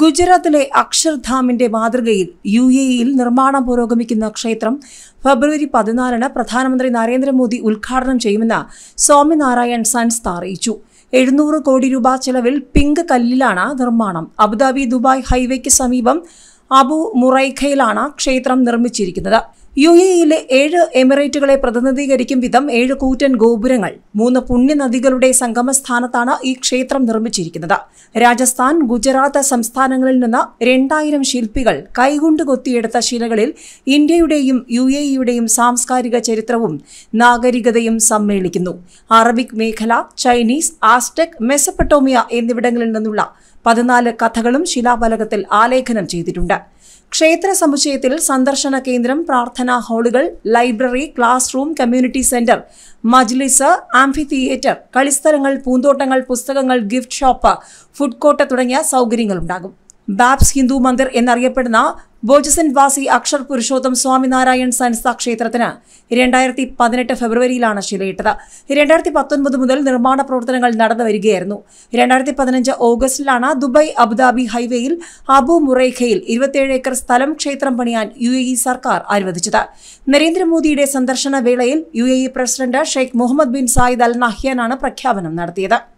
ഗുജറാത്തിലെ അക്ഷർധാമിന്റെ മാതൃകയിൽ U A ഇയിൽ നിർമ്മാണം പുരോഗമിക്കുന്ന ക്ഷേത്രം ഫെബ്രുവരി പതിനാലിന് പ്രധാനമന്ത്രി നരേന്ദ്രമോദി ഉദ്ഘാടനം ചെയ്യുമെന്ന് സ്വാമിനാരായൺ സൻസ്ഥ അറിയിച്ചു എഴുന്നൂറ് കോടി രൂപ ചെലവിൽ പിങ്ക് കല്ലിലാണ് നിർമ്മാണം അബുദാബി ദുബായ് ഹൈവേക്ക് സമീപം അബു മുറൈഖയിലാണ് ക്ഷേത്രം നിർമ്മിച്ചിരിക്കുന്നത് യു എയിലെ ഏഴ് എമിറേറ്റുകളെ പ്രതിനിധീകരിക്കും വിധം ഏഴ് കൂറ്റൻ ഗോപുരങ്ങൾ മൂന്ന് പുണ്യനദികളുടെ സംഗമസ്ഥാനത്താണ് ഈ ക്ഷേത്രം നിർമ്മിച്ചിരിക്കുന്നത് രാജസ്ഥാൻ ഗുജറാത്ത് സംസ്ഥാനങ്ങളിൽ നിന്ന് രണ്ടായിരം ശില്പികൾ കൈകൊണ്ട് കൊത്തിയെടുത്ത ശിലകളിൽ ഇന്ത്യയുടെയും യു എയുടെയും സാംസ്കാരിക ചരിത്രവും നാഗരികതയും സമ്മേളിക്കുന്നു അറബിക് മേഖല ചൈനീസ് ആസ്ടെക് മെസപ്പട്ടോമിയ എന്നിവിടങ്ങളിൽ നിന്നുള്ള പതിനാല് കഥകളും ശിലാഫലകത്തിൽ ആലേഖനം ചെയ്തിട്ടുണ്ട് ക്ഷേത്ര സമുച്ചയത്തിൽ സന്ദർശന കേന്ദ്രം പ്രാർത്ഥനാ ഹാളുകൾ library class room community centre മജ്ലിസ് ആംഫി തിയേറ്റർ കളിസ്ഥലങ്ങൾ പൂന്തോട്ടങ്ങൾ പുസ്തകങ്ങൾ ഗിഫ്റ്റ് ഷോപ്പ് ഫുഡ് കോർട്ട് തുടങ്ങിയ സൗകര്യങ്ങളുണ്ടാകും ബാബ്സ് ഹിന്ദു മന്ദിർ എന്നറിയപ്പെടുന്ന ബോജസൻ വാസി അക്ഷർ പുരുഷോത്തം സ്വാമിനാരായൺ സൻസ ക്ഷേത്രത്തിന് രണ്ടായിരത്തി പതിനെട്ട് ഫെബ്രുവരിയിലാണ് ശിലയിട്ടത് രണ്ടായിരത്തി പത്തൊൻപത് മുതൽ നിർമ്മാണ പ്രവർത്തനങ്ങൾ നടന്നു വരികയായിരുന്നു രണ്ടായിരത്തി പതിനഞ്ച് ഓഗസ്റ്റിലാണ് ദുബായ് അബുദാബി ഹൈവേയിൽ അബു മുറേഖയിൽ ഇരുപത്തിയേഴ് ഏക്കർ സ്ഥലം ക്ഷേത്രം പണിയാൻ യു എ ഇ സർക്കാർ അനുവദിച്ചത് നരേന്ദ്രമോദിയുടെ സന്ദർശന വേളയിൽ U A E president Sheikh Mohammed bin Zayed Al നഹ്യാനാണ് പ്രഖ്യാപനം നടത്തിയത്